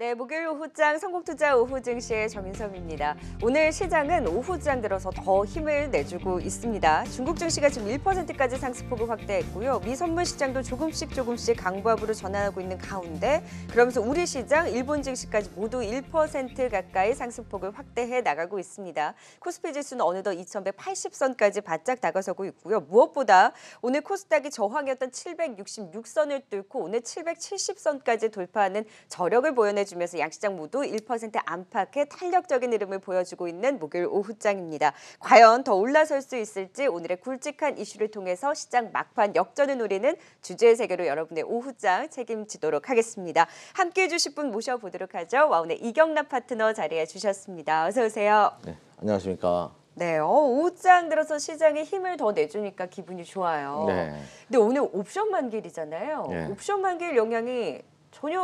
네, 목요일 오후장 성공투자 오후증시의 정인섭입니다. 오늘 시장은 오후장 들어서 더 힘을 내주고 있습니다. 중국 증시가 지금 1%까지 상승폭을 확대했고요. 미선물 시장도 조금씩 조금씩 강부합으로 전환하고 있는 가운데 그러면서 우리 시장, 일본 증시까지 모두 1% 가까이 상승폭을 확대해 나가고 있습니다. 코스피 지수는 어느덧 2180선까지 바짝 다가서고 있고요. 무엇보다 오늘 코스닥이 저항이었던 766선을 뚫고 오늘 770선까지 돌파하는 저력을 보여내 전해주면서 양시장 모두 1% 안팎의 탄력적인 이름을 보여주고 있는 목요일 오후장입니다. 과연 더 올라설 수 있을지 오늘의 굵직한 이슈를 통해서 시장 막판 역전을 노리는 주제의 세계로 여러분의 오후장 책임지도록 하겠습니다. 함께해 주실 분 모셔보도록 하죠. 와운의 이경락 파트너 자리해 주셨습니다. 어서 오세요. 네, 안녕하십니까. 네, 어, 오후장 들어서 시장에 힘을 더 내주니까 기분이 좋아요. 네. 근데 오늘 옵션 만기일이잖아요. 네. 옵션 만기일 영향이 전혀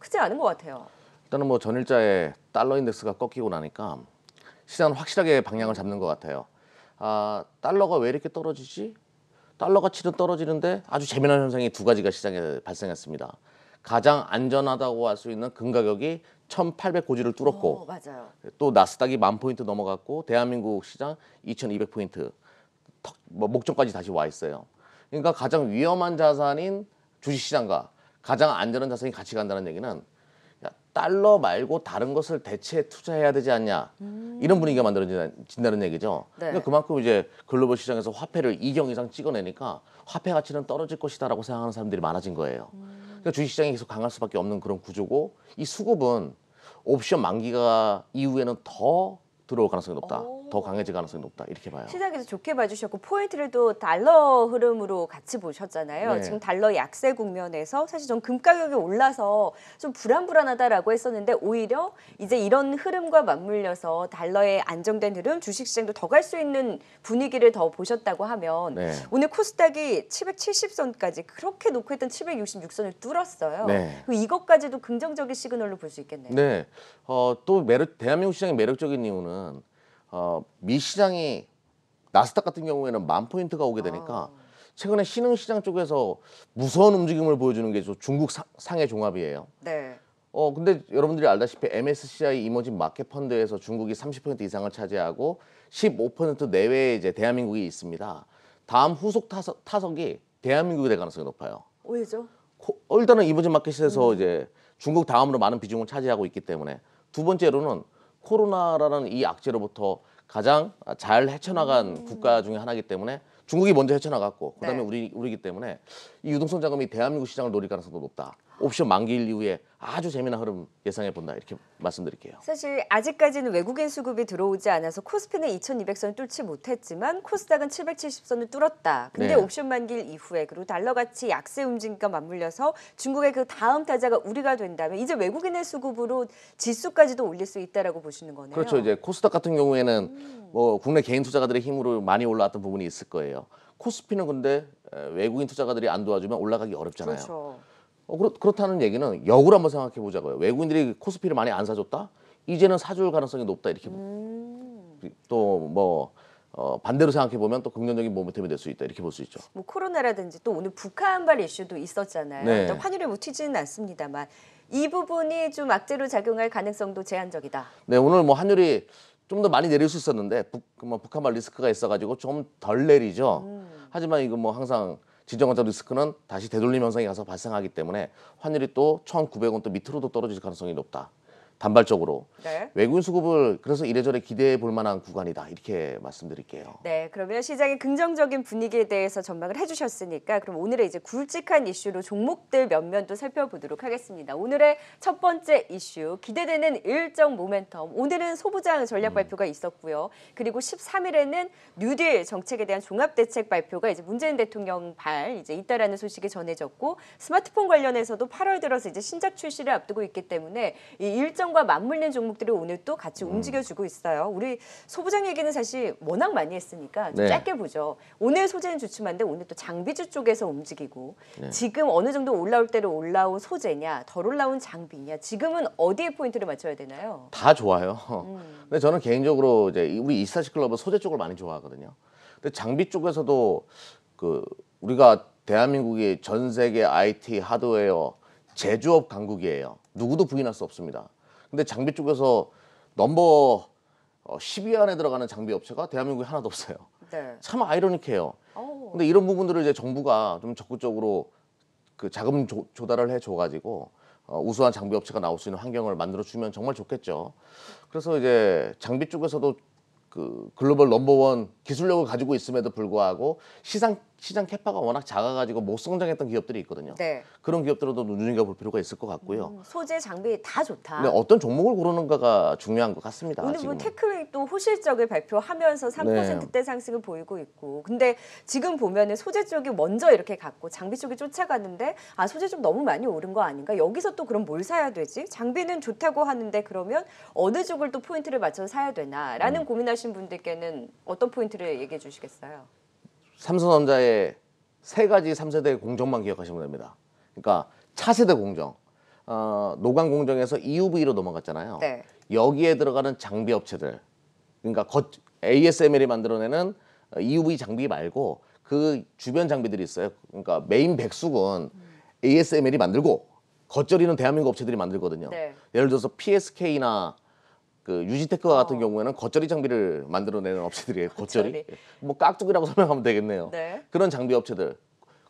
크지 않은 것 같아요. 일단은 뭐 전일자의 달러 인덱스가 꺾이고 나니까 시장은 확실하게 방향을 잡는 것 같아요. 아, 달러가 왜 이렇게 떨어지지? 달러 가치는 떨어지는데 아주 재미난 현상이 두 가지가 시장에 발생했습니다. 가장 안전하다고 할 수 있는 금가격이 1,800 고지를 뚫었고 오, 어, 또 나스닥이 만 포인트 넘어갔고 대한민국 시장 2,200 포인트 뭐, 목적까지 다시 와 있어요. 그러니까 가장 위험한 자산인 주식시장과 가장 안전한 자산이 같이 간다는 얘기는 야, 달러 말고 다른 것을 대체 투자해야 되지 않냐 음. 이런 분위기가 만들어진다는 얘기죠. 네. 그러니까 그만큼 이제 글로벌 시장에서 화폐를 2경 이상 찍어내니까 화폐 가치는 떨어질 것이다라고 생각하는 사람들이 많아진 거예요. 음. 그러니까 주식시장이 계속 강할 수밖에 없는 그런 구조고 이 수급은 옵션 만기가 이후에는 더 들어올 가능성이 높다. 오. 더 강해질 가능성이 높다 이렇게 봐요. 시장에서 좋게 봐주셨고 포인트를 또 달러 흐름으로 같이 보셨잖아요. 네. 지금 달러 약세 국면에서 사실 좀금 가격이 올라서 좀 불안불안하다라고 했었는데 오히려 이제 이런 흐름과 맞물려서 달러의 안정된 흐름 주식시장도 더 갈 수 있는 분위기를 더 보셨다고 하면 네. 오늘 코스닥이 770선까지 그렇게 놓고 했던 766선을 뚫었어요. 네. 이것까지도 긍정적인 시그널로 볼 수 있겠네요. 네. 어, 또 매력, 대한민국 시장이 매력적인 이유는 어, 미시장이 나스닥 같은 경우에는 만 포인트가 오게 되니까 아. 최근에 신흥 시장 쪽에서 무서운 움직임을 보여주는 게 중국 사, 상해 종합이에요. 네. 어 근데 여러분들이 알다시피 MSCI 이머징 마켓 펀드에서 중국이 30% 이상을 차지하고 15% 내외에 이제 대한민국이 있습니다. 다음 후속 타석, 타석이 대한민국이 될 가능성이 높아요. 왜죠? 어, 일단은 이머징 마켓에서 음. 이제 중국 다음으로 많은 비중을 차지하고 있기 때문에 두 번째로는 코로나라는 이 악재로부터 가장 잘 헤쳐나간 음. 국가 중에 하나이기 때문에 중국이 먼저 헤쳐나갔고 그다음에 네. 우리 우리기 때문에 이 유동성 자금이 대한민국 시장을 노릴 가능성도 높다. 옵션 만기일 이후에 아주 재미난 흐름 예상해 본다 이렇게 말씀드릴게요. 사실 아직까지는 외국인 수급이 들어오지 않아서 코스피는 2,200선 을 뚫지 못했지만 코스닥은 770선을 뚫었다. 근데 네. 옵션 만기일 이후에 그리고 달러 가치 약세 움직임과 맞물려서 중국의 그 다음 타자가 우리가 된다면 이제 외국인의 수급으로 지수까지도 올릴 수 있다라고 보시는 거네요. 그렇죠. 이제 코스닥 같은 경우에는 음. 뭐 국내 개인 투자가들의 힘으로 많이 올라왔던 부분이 있을 거예요. 코스피는 근데 외국인 투자가들이 안 도와주면 올라가기 어렵잖아요. 그렇죠. 어, 그렇, 그렇다는 얘기는 역으로 한번 생각해 보자고요. 외국인들이 코스피를 많이 안 사줬다? 이제는 사줄 가능성이 높다 이렇게 음. 또뭐 어, 반대로 생각해 보면 또 긍정적인 모멘텀이 될 수 있다 이렇게 볼 수 있죠. 뭐 코로나라든지 또 오늘 북한발 이슈도 있었잖아요. 네. 환율이묻튀지는 뭐 않습니다만 이 부분이 좀 악재로 작용할 가능성도 제한적이다. 네 오늘 뭐 환율이 좀 더 많이 내릴 수 있었는데 북, 뭐 북한발 리스크가 있어가지고 좀 덜 내리죠. 음. 하지만 이거 뭐 항상 진정권자 리스크는 다시 되돌림 현상이 가서 발생하기 때문에 환율이 또 1,900원 또 밑으로도 떨어질 가능성이 높다. 단발적으로 네. 외국인 수급을 그래서 이래저래 기대해 볼 만한 구간이다 이렇게 말씀드릴게요. 네, 그러면 시장의 긍정적인 분위기에 대해서 전망을 해주셨으니까 그럼 오늘의 이제 굵직한 이슈로 종목들 몇면 도 살펴보도록 하겠습니다. 오늘의 첫 번째 이슈 기대되는 일정 모멘텀 오늘은 소부장 전략 음. 발표가 있었고요. 그리고 13일에는 뉴딜 정책에 대한 종합 대책 발표가 이제 문재인 대통령 발 이제 있다라는 소식이 전해졌고 스마트폰 관련해서도 8월 들어서 이제 신작 출시를 앞두고 있기 때문에 이 일정 상황과 맞물린 종목들이 오늘 또 같이 음. 움직여주고 있어요. 우리 소부장 얘기는 사실 워낙 많이 했으니까 좀 네. 짧게 보죠. 오늘 소재는 주춤한데 오늘 또 장비주 쪽에서 움직이고 네. 지금 어느 정도 올라올 때로 올라온 소재냐 덜 올라온 장비냐 지금은 어디에 포인트를 맞춰야 되나요? 다 좋아요. 음. 근데 저는 개인적으로 이제 우리 이스타시 클럽은 소재 쪽을 많이 좋아하거든요. 근데 장비 쪽에서도 그 우리가 대한민국이 전 세계 IT 하드웨어 제조업 강국이에요. 누구도 부인할 수 없습니다. 근데 장비 쪽에서 넘버 10위 어, 안에 들어가는 장비 업체가 대한민국에 하나도 없어요. 네. 참 아이러니해요. 근데 이런 부분들을 이제 정부가 좀 적극적으로 그 자금 조, 달을 해줘 가지고 어, 우수한 장비 업체가 나올 수 있는 환경을 만들어 주면 정말 좋겠죠. 그래서 이제 장비 쪽에서도 그 글로벌 넘버원 기술력을 가지고 있음에도 불구하고 시장 시장 캐파가 워낙 작아가지고 못 성장했던 기업들이 있거든요. 네. 그런 기업들도 눈여겨 볼 필요가 있을 것 같고요. 음, 소재, 장비 다 좋다. 네, 어떤 종목을 고르는가가 중요한 것 같습니다. 오늘 보 뭐 테크웨이도 호실적을 발표하면서 3%대 네. 상승을 보이고 있고, 근데 지금 보면은 소재 쪽이 먼저 이렇게 갔고 장비 쪽이 쫓아갔는데아 소재 좀 너무 많이 오른 거 아닌가? 여기서 또 그럼 뭘 사야 되지? 장비는 좋다고 하는데 그러면 어느 쪽을 또 포인트를 맞춰서 사야 되나라는 음. 고민하신 분들께는 어떤 포인트를 얘기해 주시겠어요? 삼성전자의 세 가지 3세대 공정만 기억하시면 됩니다. 그러니까 차세대 공정, 어, 노광 공정에서 EUV로 넘어갔잖아요. 네. 여기에 들어가는 장비 업체들, 그러니까 거, ASML이 만들어내는 EUV 장비 말고 그 주변 장비들이 있어요. 그러니까 메인 백숙은 ASML이 만들고 겉절이는 대한민국 업체들이 만들거든요. 네. 예를 들어서 PSK나 그 유지테크와 같은 어. 경우에는 겉절이 장비를 만들어내는 업체들이에요. 겉절이. 뭐 깍두기라고 설명하면 되겠네요. 네. 그런 장비 업체들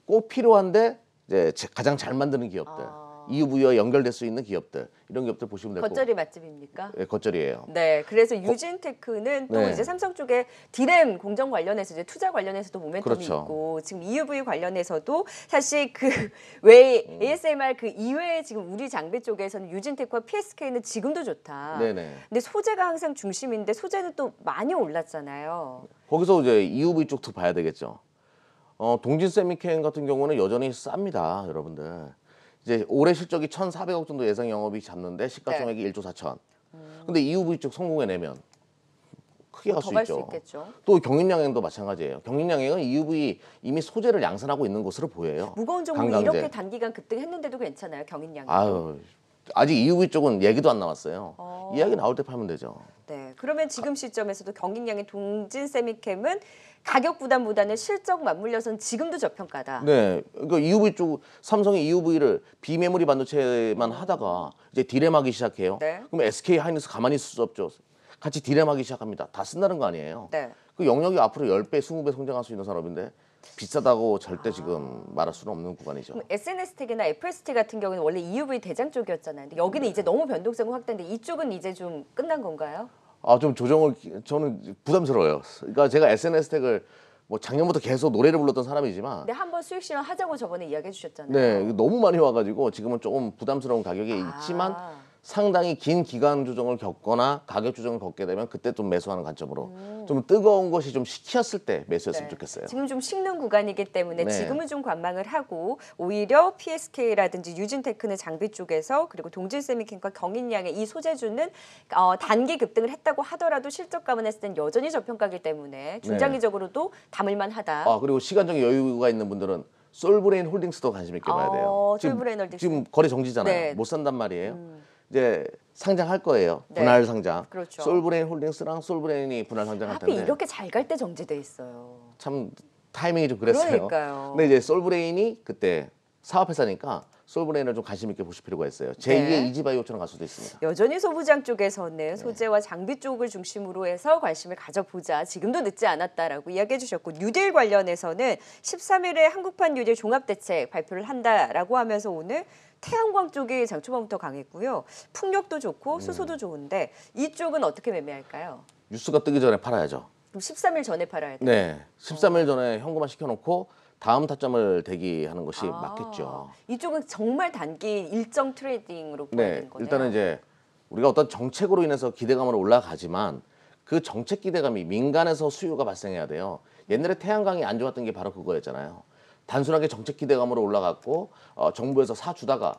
꼭 필요한데 이제 가장 잘 만드는 기업들. 아. 이유부여 연결될 수 있는 기업들 이런 기업들 보시면 될것 겉절이 맛집입니까? 네, 겉절이에요. 네, 그래서 유진테크는 또 네. 이제 삼성 쪽에 디램 공정 관련해서 이제 투자 관련해서도 모멘텀이 그렇죠. 있고 지금 EUV 관련해서도 사실 그외 음. ASMR 그 이외에 지금 우리 장비 쪽에서는 유진테크와 PSK는 지금도 좋다. 네네. 근데 소재가 항상 중심인데 소재는 또 많이 올랐잖아요. 거기서 이제 EUV 쪽도 봐야 되겠죠. 어, 동진 세미캠 같은 경우는 여전히 쌉니다, 여러분들. 이제 올해 실적이 1,400억 정도 예상 영업이 잡는데 시가총액이 네. 1조 4천. 음. 근데 EUV 쪽 성공해내면 크게 할 수 있죠. 있겠죠. 또 경인양행도 마찬가지예요. 경인양행은 EUV 이미 소재를 양산하고 있는 것으로 보여요. 무거운 종목 이렇게 단기간 급등했는데도 괜찮아요. 경인양행. 아유 아직 이우기 쪽은 얘기도 안 나왔어요. 어. 이야기 나올 때 팔면 되죠. 네, 그러면 지금 시점에서도 경기량의 동진 세미캠은 가격 부담보다는 실적 맞물려선 지금도 저평가다. 네, 그러니까 EUV 쪽 삼성의 EUV를 비메모리 반도체만 하다가 이제 디램하기 시작해요. 네. 그럼 SK 하이닉스 가만히 있을 수 없죠. 같이 디램하기 시작합니다. 다 쓴다는 거 아니에요. 네. 그 영역이 앞으로 10배, 20배 성장할 수 있는 산업인데 비싸다고 절대 지금 말할 수는 없는 구간이죠. SNS 택이나 FST 같은 경우는 원래 EUV 대장 쪽이었잖아요. 근데 여기는 이제 너무 변동성이 확대인데 이쪽은 이제 좀 끝난 건가요? 아좀 조정을 저는 부담스러워요. 그러니까 제가 SNS 택을 뭐 작년부터 계속 노래를 불렀던 사람이지만 근 한번 수익 실현 하자고 저번에 이야기해 주셨잖아요. 네 너무 많이 와가지고 지금은 조금 부담스러운 가격에 아. 있지만 상당히 긴 기간 조정을 겪거나 가격 조정을 겪게 되면 그때 좀 매수하는 관점으로 음. 좀 뜨거운 것이 좀 식혔을 때 매수했으면 네. 좋겠어요. 지금 좀 식는 구간이기 때문에 네. 지금은 좀 관망을 하고 오히려 PSK라든지 유진테크는 장비 쪽에서 그리고 동진세미킹과 경인양의 이 소재주는 어, 단기 급등을 했다고 하더라도 실적 감안했을 땐 여전히 저평가기 때문에 네. 중장기적으로도 담을만하다. 아 그리고 시간적 여유가 있는 분들은 솔브레인 홀딩스도 관심 있게 봐야 돼요. 아, 지금, 지금 거래 정지잖아요. 네. 못 산단 말이에요. 음. 이제 상장할 거예요. 네. 분할 상장. 그렇죠. 솔브레인 홀딩스랑 솔브레인이 분할 상장할 텐데. 하필 이렇게 잘 갈 때 정지돼 있어요. 참 타이밍이 좀 그랬어요. 그러니까요. 근데 이제 솔브레인이 그때 사업회사니까 솔브레인을 좀 관심 있게 보실 필요가 있어요. 제2의 네. 이지바이 오처럼 갈 수도 있습니다. 여전히 소부장 쪽에서는 네. 소재와 장비 쪽을 중심으로 해서 관심을 가져보자. 지금도 늦지 않았다라고 이야기해 주셨고 뉴딜 관련해서는 13일에 한국판 뉴딜 종합대책 발표를 한다라고 하면서 오늘 태양광 쪽이 장 초반부터 강했고요. 풍력도 좋고 음. 수소도 좋은데 이쪽은 어떻게 매매할까요? 뉴스가 뜨기 전에 팔아야죠. 그럼 13일 전에 팔아야 돼요? 네, 13일 어. 전에 현금화 시켜놓고 다음 타점을 대기하는 것이 아, 맞겠죠. 이쪽은 정말 단기 일정 트레이딩으로 보는 네, 거네요. 일단은 이제 우리가 어떤 정책으로 인해서 기대감으로 올라가지만 그 정책 기대감이 민간에서 수요가 발생해야 돼요. 옛날에 태양광이 안 좋았던 게 바로 그거였잖아요. 단순하게 정책 기대감으로 올라갔고 어, 정부에서 사주다가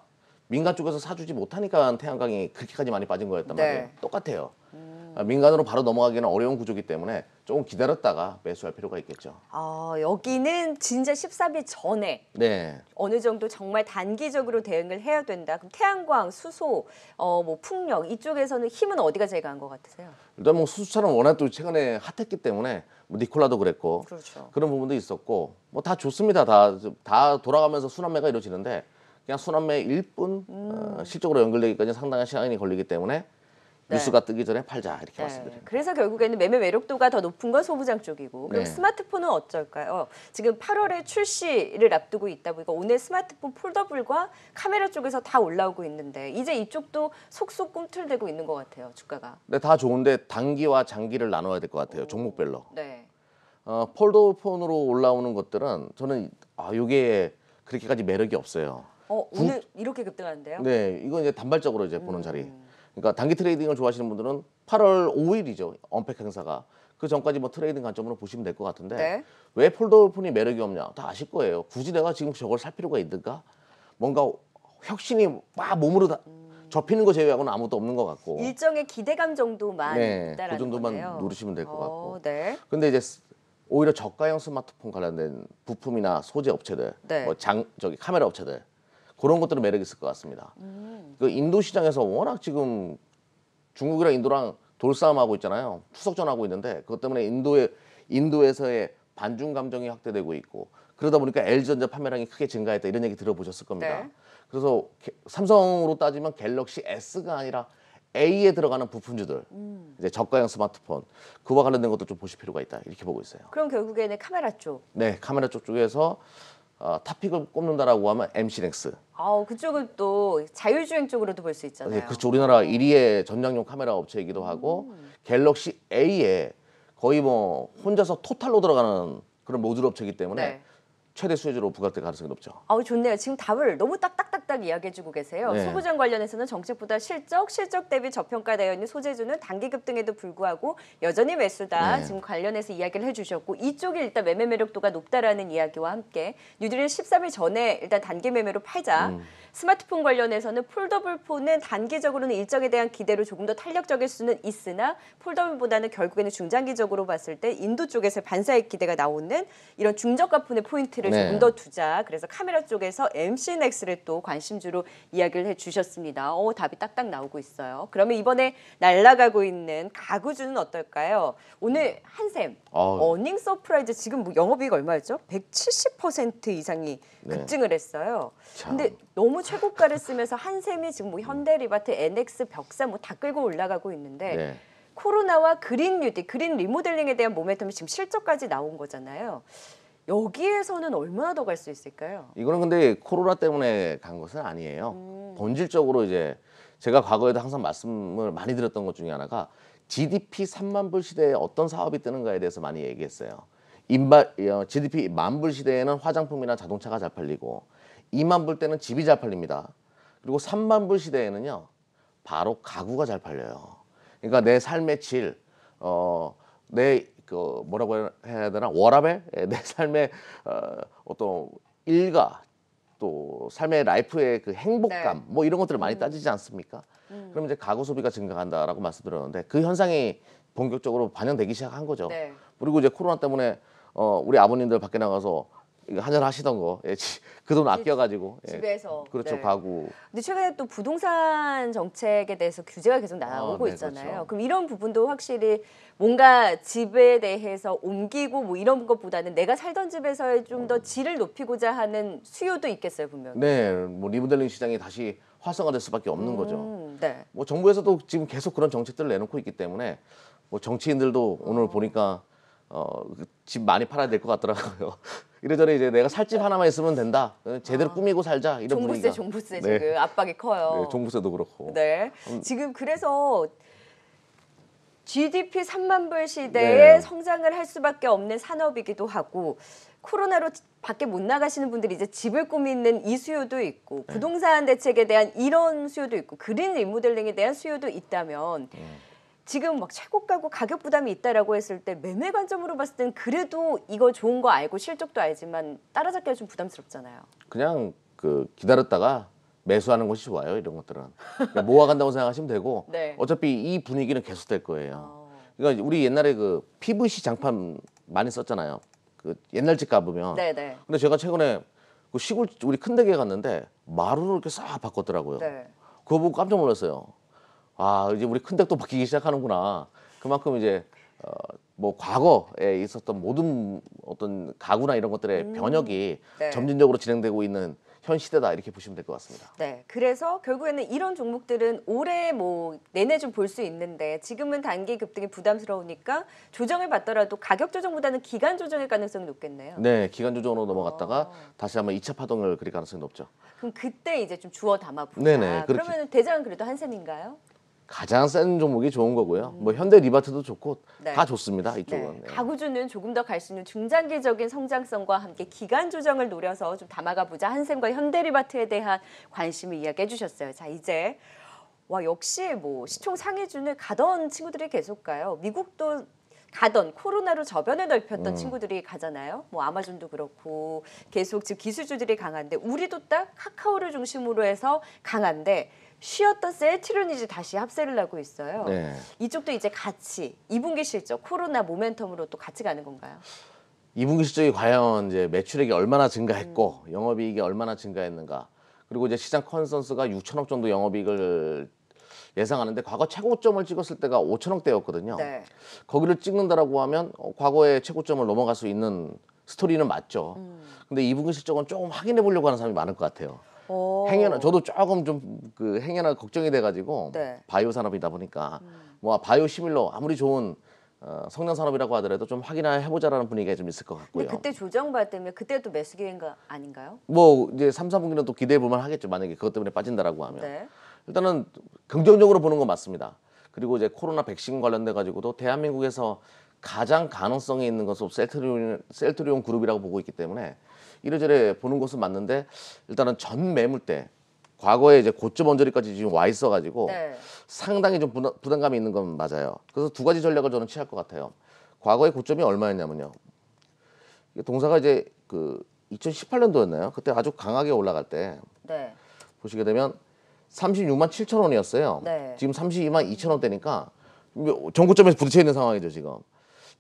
민간 쪽에서 사주지 못하니까 태양광이 그렇게까지 많이 빠진 거였단 네. 말이에요. 똑같아요. 음. 아, 민간으로 바로 넘어가기는 어려운 구조기 때문에 조금 기다렸다가 매수할 필요가 있겠죠. 아, 여기는 진짜 14일 전에 네. 어느 정도 정말 단기적으로 대응을 해야 된다. 그럼 태양광, 수소, 어, 뭐 풍력 이쪽에서는 힘은 어디가 제가한 것 같으세요? 일단 뭐 수소차는 워낙 또 최근에 핫했기 때문에 뭐 니콜라도 그랬고 그렇죠. 그런 부분도 있었고 뭐 다 좋습니다. 다 다 돌아가면서 순환매가 이루어지는데 그냥 순환매 일분 어, 음. 어, 실적으로 연결되기까지 상당한 시간이 걸리기 때문에 네. 뉴스가 뜨기 전에 팔자 이렇게 네. 말씀드립니다. 그래서 결국에는 매매 매력도가 더 높은 건 소부장 쪽이고 그럼 네. 스마트폰은 어쩔까요? 지금 8월에 출시를 앞두고 있다 보니까 오늘 스마트폰 폴더블과 카메라 쪽에서 다 올라오고 있는데 이제 이쪽도 속속 꿈틀대고 있는 것 같아요 주가가. 네, 다 좋은데 단기와 장기를 나눠야 될 것 같아요 오. 종목별로. 네. 어, 폴더폰으로 올라오는 것들은 저는 아 이게 그렇게까지 매력이 없어요. 어, 오늘 구... 이렇게 급등하는데요? 네, 이건 이제 단발적으로 이제 보는 음. 자리. 그러니까 단기 트레이딩을 좋아하시는 분들은 8월 5일이죠. 언팩 행사가. 그 전까지 뭐 트레이딩 관점으로 보시면 될 것 같은데 네. 왜 폴더 오이 매력이 없냐 다 아실 거예요. 굳이 내가 지금 저걸 살 필요가 있는가? 뭔가 혁신이 막 몸으로 다 접히는 거 제외하고는 아무것도 없는 것 같고 일정의 기대감 정도만 네, 그 있다라는 그 정도만 거네요. 누르시면 될것 어, 같고 네. 근데 이제 오히려 저가형 스마트폰 관련된 부품이나 소재 업체들 네. 뭐장 저기 카메라 업체들 그런 것들은 매력 있을 것 같습니다. 음. 그 인도 시장에서 워낙 지금 중국이랑 인도랑 돌싸움하고 있잖아요. 추석전하고 있는데 그것 때문에 인도에 인도에서의 반중 감정이 확대되고 있고 그러다 보니까 LG전자 판매량이 크게 증가했다 이런 얘기 들어보셨을 겁니다. 네. 그래서 삼성으로 따지면 갤럭시 S가 아니라 A에 들어가는 부품주들, 음. 이제 저가형 스마트폰 그와 관련된 것도 좀 보실 필요가 있다 이렇게 보고 있어요. 그럼 결국에는 카메라 쪽. 네, 카메라 쪽 쪽에서 어, 탑픽을 꼽는다라고 하면 MC랭스. 아, 그쪽은 또 자율주행 쪽으로도 볼 수 있잖아요. 네, 그렇죠. 우리나라 1위의 전장용 카메라 업체이기도 하고 음. 갤럭시 A에 거의 뭐 혼자서 토탈로 들어가는 그런 모듈 업체이기 때문에 네. 최대 수혜주로 부각될 가능성이 높죠. 아우 어, 좋네요. 지금 답을 너무 딱딱딱딱 이야기해주고 계세요. 네. 소부장 관련해서는 정책보다 실적, 실적 대비 저평가되어 있는 소재주는 단기급 등에도 불구하고 여전히 매수다. 네. 지금 관련해서 이야기를 해주셨고 이쪽이 일단 매매 매력도가 높다라는 이야기와 함께 뉴딜을 13일 전에 일단 단기 매매로 팔자. 음. 스마트폰 관련해서는 폴더블폰은 단기적으로는 일정에 대한 기대로 조금 더 탄력적일 수는 있으나 폴더블보다는 결국에는 중장기적으로 봤을 때 인도 쪽에서 반사의 기대가 나오는 이런 중저가폰의 포인트를 네. 조금 더 두자. 그래서 카메라 쪽에서 MC 넥스를 또 관심주로 이야기를 해주셨습니다. 어, 답이 딱딱 나오고 있어요. 그러면 이번에 날아가고 있는 가구주는 어떨까요? 오늘 한샘 어. 닝 서프라이즈 지금 뭐 영업이익 얼마였죠? 170% 이상이 네. 급증을 했어요. 참. 근데 너무 최고가를 쓰면서 한샘이 지금 뭐 현대리바트, NX, 벽사 뭐 다 끌고 올라가고 있는데 네. 코로나와 그린 뉴딜, 그린 리모델링에 대한 모멘텀이 지금 실적까지 나온 거잖아요. 여기에서는 얼마나 더 갈 수 있을까요? 이거는 근데 코로나 때문에 간 것은 아니에요. 음. 본질적으로 이제 제가 과거에도 항상 말씀을 많이 드렸던 것 중에 하나가 GDP 3만 불 시대에 어떤 사업이 뜨는가에 대해서 많이 얘기했어요. 인발 GDP 만불 시대에는 화장품이나 자동차가 잘 팔리고 2만 불 때는 집이 잘 팔립니다. 그리고 3만 불 시대에는요. 바로 가구가 잘 팔려요. 그러니까 내 삶의 질, 어, 내그 뭐라고 해야 되나 워라벨 예, 내 삶의 어, 어떤 일과 또 삶의 라이프의 그 행복감 네. 뭐 이런 것들을 많이 음. 따지지 않습니까? 음. 그럼 이제 가구 소비가 증가한다라고 말씀드렸는데 그 현상이 본격적으로 반영되기 시작한 거죠. 네. 그리고 이제 코로나 때문에 어, 우리 아버님들 밖에 나가서 한전하시던 거, 예, 그돈 아껴가지고 예, 집에서 그렇죠 네. 가구. 근데 최근에 또 부동산 정책에 대해서 규제가 계속 나오고 아, 네, 있잖아요. 그렇죠. 그럼 이런 부분도 확실히 뭔가 집에 대해서 옮기고 뭐 이런 것보다는 내가 살던 집에서의 좀 더 질을 높이고자 하는 수요도 있겠어요 분명히. 네, 뭐 리모델링 시장이 다시 활성화될 수밖에 없는 거죠. 음, 네. 뭐 정부에서도 지금 계속 그런 정책들을 내놓고 있기 때문에 뭐 정치인들도 오늘 보니까 어, 그 집 많이 팔아야 될 것 같더라고요. 이래저래 이제 내가 살 집 하나만 있으면 된다. 제대로 아, 꾸미고 살자 이런 종부세, 분위기가. 종부세 네. 지금 압박이 커요. 네, 종부세도 그렇고. 네. 음, 지금 그래서 GDP 3만 불 시대에 네. 성장을 할 수밖에 없는 산업이기도 하고 코로나로 밖에 못 나가시는 분들이 이제 집을 꾸미는 이 수요도 있고 네. 부동산 대책에 대한 이런 수요도 있고 그린 리모델링에 대한 수요도 있다면 음. 지금 막 최고 가고 가격 부담이 있다라고 했을 때 매매 관점으로 봤을 땐 그래도 이거 좋은 거 알고 실적도 알지만 따라잡기가 좀 부담스럽잖아요. 그냥 그 기다렸다가 매수하는 것이 좋아요. 이런 것들은 그러니까 모아간다고 생각하시면 되고 네. 어차피 이 분위기는 계속될 거예요. 어. 그러니까 우리 옛날에 그 PVC 장판 많이 썼잖아요. 그 옛날 집 가보면. 네네. 네. 근데 제가 최근에 그 시골 우리 큰 댁에 갔는데 마루를 이렇게 싹 바꿨더라고요. 네. 그거 보고 깜짝 놀랐어요. 아 이제 우리 큰댁도 바뀌기 시작하는구나. 그만큼 이제 어, 뭐 과거에 있었던 모든 어떤 가구나 이런 것들의 음. 변혁이 네. 점진적으로 진행되고 있는 현 시대다 이렇게 보시면 될 것 같습니다. 네, 그래서 결국에는 이런 종목들은 올해 뭐 내내 좀 볼 수 있는데 지금은 단기 급등이 부담스러우니까 조정을 받더라도 가격 조정보다는 기간 조정의 가능성이 높겠네요. 네, 기간 조정으로 넘어갔다가 어. 다시 한번 2차 파동을 그릴 가능성이 높죠. 그럼 그때 이제 좀 주워 담아보자. 네네, 그러면 대장은 그래도 한 셈인가요? 가장 센 종목이 좋은 거고요. 뭐 현대 리바트도 좋고 네. 다 좋습니다. 이쪽은. 네. 네. 가구주는 조금 더 갈 수 있는 중장기적인 성장성과 함께 기간 조정을 노려서 좀 담아가 보자. 한샘과 현대 리바트에 대한 관심을 이야기해 주셨어요. 자, 이제 와 역시 뭐 시총 상위주는 가던 친구들이 계속 가요. 미국도 가던 코로나로 저변을 넓혔던 음. 친구들이 가잖아요. 뭐 아마존도 그렇고 계속 지금 기술주들이 강한데 우리도 딱 카카오를 중심으로 해서 강한데 쉬었던 셀트론이지 다시 합세를 하고 있어요. 네. 이쪽도 이제 같이 2분기 실적 코로나 모멘텀으로 또 같이 가는 건가요? 2분기 실적이 과연 이제 매출액이 얼마나 증가했고 음. 영업이익이 얼마나 증가했는가 그리고 이제 시장 컨센서스가 6천억 정도 영업이익을 예상하는데 과거 최고점을 찍었을 때가 5천억대였거든요. 네. 거기를 찍는다라고 하면 과거의 최고점을 넘어갈 수 있는 스토리는 맞죠. 음. 근데 이분기 실적은 조금 확인해 보려고 하는 사람이 많을 것 같아요. 행여나 저도 조금 좀 그 행여나 걱정이 돼가지고 네. 바이오 산업이다 보니까 음. 뭐 바이오 시밀러 아무리 좋은 어, 성장 산업이라고 하더라도 좀 확인해 보자라는 분위기가 좀 있을 것 같고요. 그때 조정발 때문 그때도 매수 기회인가 아닌가요? 뭐 이제 3, 4분기는 또 기대해 볼만 하겠죠. 만약에 그것 때문에 빠진다라고 하면. 네. 일단은 긍정적으로 보는 건 맞습니다. 그리고 이제 코로나 백신 관련돼 가지고도 대한민국에서 가장 가능성이 있는 것은 셀트리온, 셀트리온 그룹이라고 보고 있기 때문에 이래저래 보는 것은 맞는데 일단은 전 매물 때 과거에 이제 고점 언저리까지 지금 와 있어가지고 네. 상당히 좀 부담, 감이 있는 건 맞아요. 그래서 두 가지 전략을 저는 취할 것 같아요. 과거의 고점이 얼마였냐면요. 동사가 이제 그 2018년도였나요? 그때 아주 강하게 올라갈 때 네. 보시게 되면 36만 7천 원이었어요. 네. 지금 32만 2천 원대니까 전고점에서 부딪혀 있는 상황이죠 지금.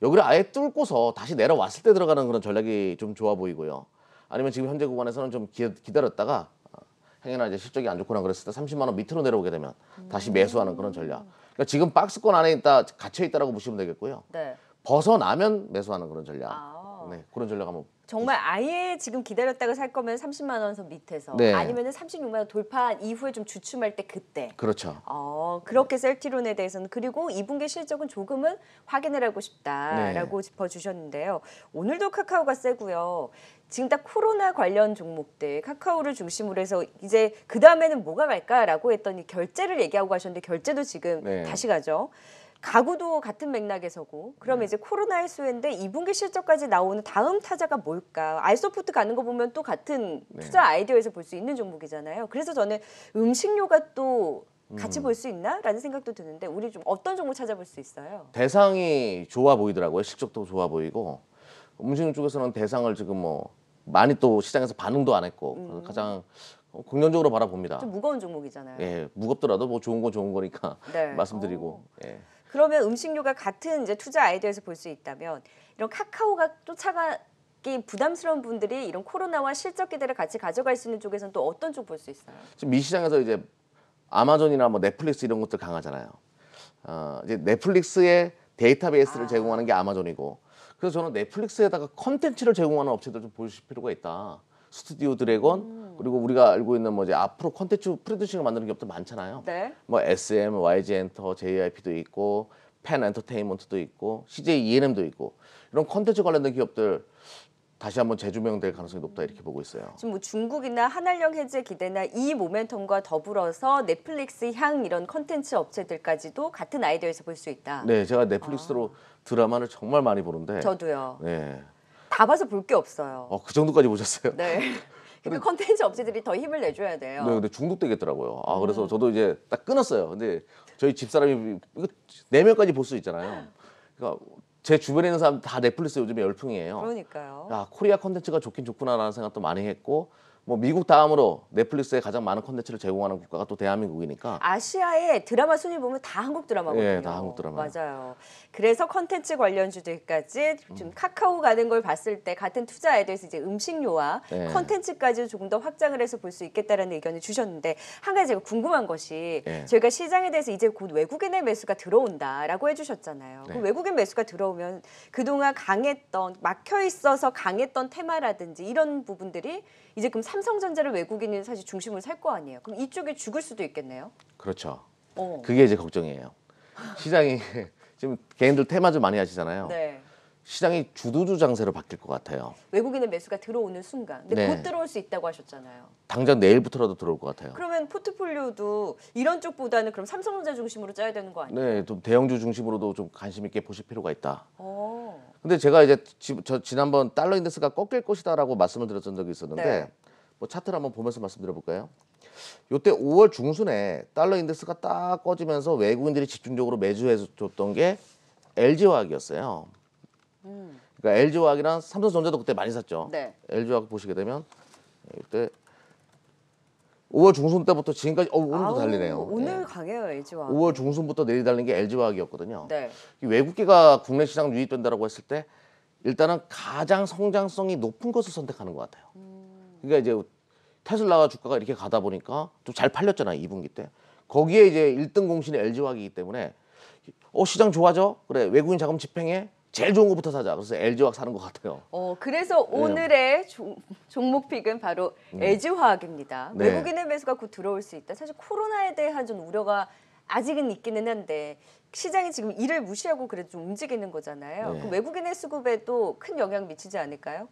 여기를 아예 뚫고서 다시 내려왔을 때 들어가는 그런 전략이 좀 좋아 보이고요. 아니면 지금 현재 구간에서는 좀 기, 다렸다가 아, 행여나 이제 실적이 안 좋거나 그랬을 때 30만 원 밑으로 내려오게 되면 다시 음. 매수하는 그런 전략. 그러니까 지금 박스권 안에 있다 갇혀 있다라고 보시면 되겠고요. 네. 벗어나면 매수하는 그런 전략. 아. 네, 그런 전략 한번 정말 아예 지금 기다렸다가 살 거면 30만 원 선 밑에서 네. 아니면은 36만 원 돌파한 이후에 좀 주춤할 때 그때. 그렇죠. 어, 그렇게 셀티론에 대해서는 그리고 이분기 실적은 조금은 확인을 하고 싶다라고 네. 짚어 주셨는데요. 오늘도 카카오가 세고요. 지금 딱 코로나 관련 종목들 카카오를 중심으로 해서 이제 그 다음에는 뭐가 갈까라고 했더니 결제를 얘기하고 가셨는데 결제도 지금 네. 다시 가죠. 가구도 같은 맥락에서고 그러면 네. 이제 코로나 일수인데 2분기 실적까지 나오는 다음 타자가 뭘까? 알소프트 가는 거 보면 또 같은 네. 투자 아이디어에서 볼 수 있는 종목이잖아요. 그래서 저는 음식료가 또 같이 음. 볼수 있나라는 생각도 드는데 우리 좀 어떤 종목 찾아볼 수 있어요? 대상이 좋아 보이더라고요. 실적도 좋아 보이고 음식료 쪽에서는 대상을 지금 뭐 많이 또 시장에서 반응도 안 했고 음. 가장 긍정적으로 바라봅니다. 좀 무거운 종목이잖아요. 예, 무겁더라도 뭐 좋은 건 좋은 거니까 네. 말씀드리고. 오. 어. 예. 그러면 음식료가 같은 이제 투자 아이디어에서 볼 수 있다면 이런 카카오가 쫓아가기 부담스러운 분들이 이런 코로나와 실적 기대를 같이 가져갈 수 있는 쪽에서는 또 어떤 쪽 볼 수 있어요? 지금 이 시장에서 이제 아마존이나 뭐 넷플릭스 이런 것들 강하잖아요. 어, 이제 넷플릭스의 데이터베이스를 아. 제공하는 게 아마존이고 그래서 저는 넷플릭스에다가 컨텐츠를 제공하는 업체들 좀 보실 필요가 있다. 스튜디오 드래곤 음. 그리고 우리가 알고 있는 뭐 이제 앞으로 콘텐츠 프로듀싱을 만드는 기업들 많잖아요. 네. 뭐 SM, YG 엔터, JYP도 있고 팬 엔터테인먼트도 있고 CJ E&M도 있고 이런 콘텐츠 관련된 기업들 다시 한번 재조명될 가능성이 높다 이렇게 보고 있어요. 지금 뭐 중국이나 한한령 해제 기대나 이 모멘텀과 더불어서 넷플릭스 향 이런 콘텐츠 업체들까지도 같은 아이디어에서 볼 수 있다. 네, 제가 넷플릭스로 아. 드라마를 정말 많이 보는데 저도요. 네. 가봐서 볼 게 없어요. 어, 그 정도까지 보셨어요? 네. 그러니까 근데 컨텐츠 업체들이 더 힘을 내줘야 돼요. 네, 근데 중독되겠더라고요. 아, 음. 그래서 저도 이제 딱 끊었어요. 근데 저희 집사람이 이거 네 명까지 볼 수 있잖아요. 그러니까 제 주변에 있는 사람 다 넷플릭스 요즘에 열풍이에요. 그러니까요. 야, 코리아 컨텐츠가 좋긴 좋구나라는 생각도 많이 했고 뭐 미국 다음으로 넷플릭스에 가장 많은 콘텐츠를 제공하는 국가가 또 대한민국이니까 아시아의 드라마 순위 보면 다 한국 드라마거든요. 예, 다 한국 드라마. 맞아요. 그래서 컨텐츠 관련 주들까지 좀 음. 카카오 가는 걸 봤을 때 같은 투자에 대해서 이제 음식료와 컨텐츠까지 예. 조금 더 확장을 해서 볼 수 있겠다라는 의견을 주셨는데 한 가지 제가 궁금한 것이 예. 저희가 시장에 대해서 이제 곧 외국인의 매수가 들어온다라고 해주셨잖아요. 네. 그 외국인 매수가 들어오면 그동안 강했던 막혀 있어서 강했던 테마라든지 이런 부분들이 이제 그럼 삼성전자를 외국인이 사실 중심으로 살 거 아니에요. 그럼 이쪽에 죽을 수도 있겠네요. 그렇죠. 어. 그게 이제 걱정이에요. 시장이 지금 개인들 테마 주 많이 하시잖아요. 네. 시장이 주도주 장세로 바뀔 것 같아요. 외국인의 매수가 들어오는 순간. 근데 네. 곧 들어올 수 있다고 하셨잖아요. 당장 내일부터라도 들어올 것 같아요. 그러면 포트폴리오도 이런 쪽보다는 그럼 삼성전자 중심으로 짜야 되는 거 아니에요? 네, 좀 대형주 중심으로도 좀 관심 있게 보실 필요가 있다. 오. 어. 근데 제가 이제 지, 저 지난번 달러 인덱스가 꺾일 것이다라고 말씀을 드렸던 적이 있었는데 네. 뭐 차트를 한번 보면서 말씀드려 볼까요? 요때 5월 중순에 달러 인덱스가 딱 꺼지면서 외국인들이 집중적으로 매수해 줬던 게 LG화학이었어요. 음. 그러니까 LG화학이랑 삼성전자도 그때 많이 샀죠. 네. LG화학 보시게 되면 이때 5월 중순 때부터 지금까지 어, 오늘도 아우, 달리네요. 오늘 네. 강해요 LG화학. 5월 중순부터 내리달린 게 LG화학이었거든요. 네. 외국계가 국내 시장 유입된다라고 했을 때 일단은 가장 성장성이 높은 것을 선택하는 것 같아요. 음. 그러니까 이제 테슬라가 주가가 이렇게 가다 보니까 좀 잘 팔렸잖아 요 2분기 때. 거기에 이제 1등 공신이 l g 화학이기 때문에 어 시장 좋아져? 그래 외국인 자금 집행해? 제일 좋은 거부터 사자. 그래서 LG화학 사는 것 같아요. 어, 그래서 네. 오늘의 조, 종목 픽은 바로 네. LG화학입니다. 네. 외국인의 매수가 곧 들어올 수 있다. 사실 코로나에 대한 좀 우려가 아직은 있기는 한데 시장이 지금 이를 무시하고 그래도 좀 움직이는 거잖아요. 네. 외국인의 수급에도 큰 영향 미치지 않을까요?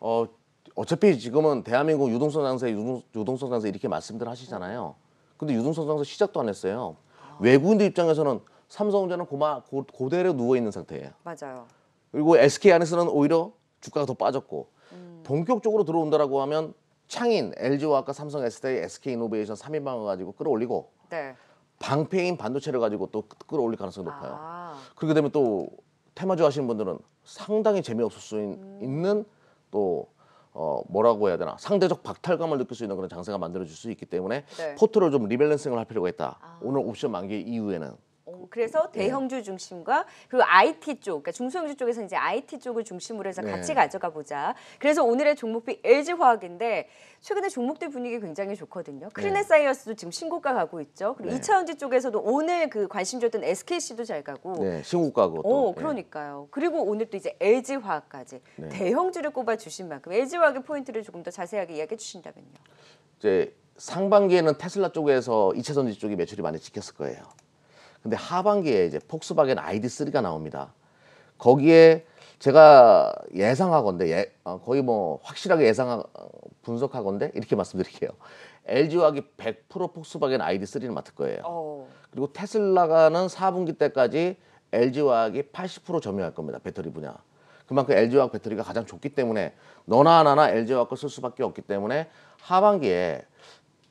어, 어차피 지금은 대한민국 유동성 장세 유동, 유동성 장세 이렇게 말씀들 하시잖아요. 근데 유동성 장세 시작도 안 했어요. 아. 외국인들 입장에서는 삼성전자는 고마, 고, 고대로 누워 있는 상태예요. 맞아요. 그리고 SK 안에서는 오히려 주가가 더 빠졌고 음. 본격적으로 들어온다라고 하면 창인, LG와 아까 삼성 SK, SK 이노베이션 3인방을 가지고 끌어올리고 네. 방패인 반도체를 가지고 또 끌어올릴 가능성이 높아요. 아. 그렇게 되면 또 테마주 하시는 분들은 상당히 재미없을 수 음. 있는 또어 뭐라고 해야 되나 상대적 박탈감을 느낄 수 있는 그런 장세가 만들어질 수 있기 때문에 네. 포트를 좀 리밸런싱을 할 필요가 있다. 아. 오늘 옵션 만기 이후에는 그래서 네. 대형주 중심과 그리고 IT 쪽, 그러니까 중소형주 쪽에서 이제 IT 쪽을 중심으로 해서 같이 네. 가져가 보자. 그래서 오늘의 종목비 LG 화학인데 최근에 종목들 분위기 굉장히 좋거든요. 네. 크리네사이언스도 지금 신고가 가고 있죠. 그리고 이차원지 쪽에서도 오늘 그 관심 줬던 SKC도 잘 가고. 네, 신고가고. 어, 그러니까요. 그리고 오늘 또 이제 LG 화학까지 대형주를 꼽아 주신 만큼 LG 화학의 포인트를 조금 더 자세하게 이야기해 주신다면요. 이제 상반기에는 테슬라 쪽에서 이차전지 쪽이 매출이 많이 찍혔을 거예요. 근데 하반기에 이제 폭스바겐 ID3가 나옵니다. 거기에 제가 예상하건데 예, 어, 거의 뭐 확실하게 예상 분석하건데 이렇게 말씀드릴게요. LG화학이 100% 폭스바겐 i d 3는 맡을 거예요. 어. 그리고 테슬라가는 4분기 때까지 LG화학이 80% 점유할 겁니다. 배터리 분야. 그만큼 LG화학 배터리가 가장 좋기 때문에 너나 하나나 LG화학 걸쓸 수밖에 없기 때문에 하반기에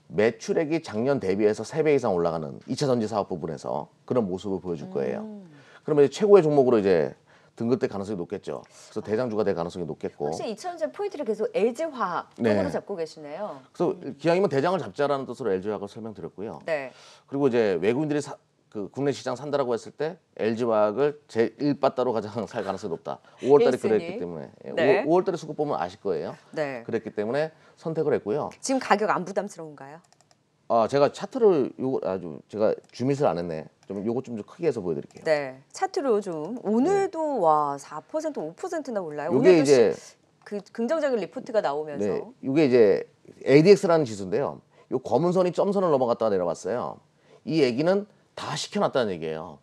매출액이 작년 대비해서 3배 이상 올라가는 2차 전지 사업 부분에서 그런 모습을 보여줄 거예요. 음. 그러면 이제 최고의 종목으로 이제 등급될 가능성이 높겠죠. 그래서 아. 대장주가 될 가능성이 높겠고. 혹시 2차 전지 포인트를 계속 LG화학으로 네. 잡고 계시네요. 그래서 기왕이면 대장을 잡자라는 뜻으로 LG화학을 설명드렸고요. 네. 그리고 이제 외국인들이 사, 그 국내 시장 산다라고 했을 때 LG 화학을 제 1바따로 가장 살 가능성이 높다. 5월 달에 그랬기 때문에 예, 네. 5, 월 달에 수급 보면 아실 거예요. 네. 그랬기 때문에 선택을 했고요. 지금 가격 안 부담스러운가요? 아, 제가 차트를 요거 아주 제가 주밋을 안 했네. 좀 요거 좀 크게 해서 보여드릴게요. 네, 차트로 좀 오늘도 네. 와 4%, 5%나 올라요. 오늘도 이제 시, 그 긍정적인 리포트가 나오면서 네, 이게 이제 ADX라는 지수인데요. 요 검은 선이 점선을 넘어갔다가 내려왔어요. 이 얘기는 다 시켜놨다는 얘기예요.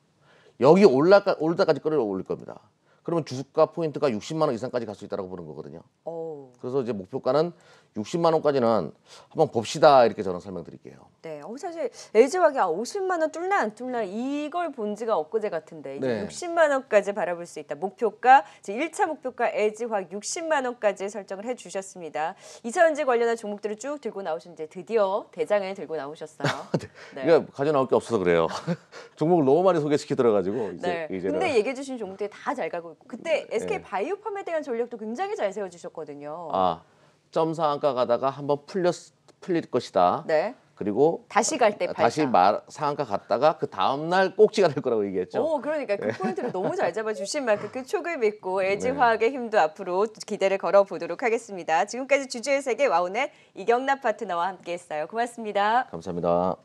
여기 올라가, 올라까지 끌어올릴 겁니다. 그러면 주가 포인트가 60만 원 이상까지 갈 수 있다고 보는 거거든요. 오. 어. 그래서 이제 목표가는 60만 원까지는 한번 봅시다 이렇게 저는 설명드릴게요. 네, 어, 사실 LG화기 아 그 50만 원 뚫나 안 뚫나 이걸 본 지가 엊그제 같은데 이제 네. 60만 원까지 바라볼 수 있다. 목표가 이제 1차 목표가 LG화학 60만 원까지 설정을 해주셨습니다. 이차 원재 관련한 종목들을 쭉 들고 나오셨 이제 드디어 대장을 들고 나오셨어요. 네. 그 네. 가져 나올 게 없어서 그래요. 종목을 너무 많이 소개시켜드려가지고 이제 네. 이제는. 근데 얘기해 주신 종목들이 다 잘 가고 있고 그때 SK 네. 바이오팜에 대한 전략도 굉장히 잘 세워주셨거든요. 아, 점 상한가 가다가 한번 풀렸 풀릴 것이다. 네. 그리고 다시 갈때 팔자. 다시 말, 상한가 갔다가 그 다음 날 꼭지가 될 거라고 얘기했죠. 오, 그러니까 그 네. 포인트를 너무 잘 잡아 주신 만큼 그 촉을 믿고 l 네. 지화학의 힘도 앞으로 기대를 걸어 보도록 하겠습니다. 지금까지 주주의 세계 와우넷 이경락 파트너와 함께했어요. 고맙습니다. 감사합니다.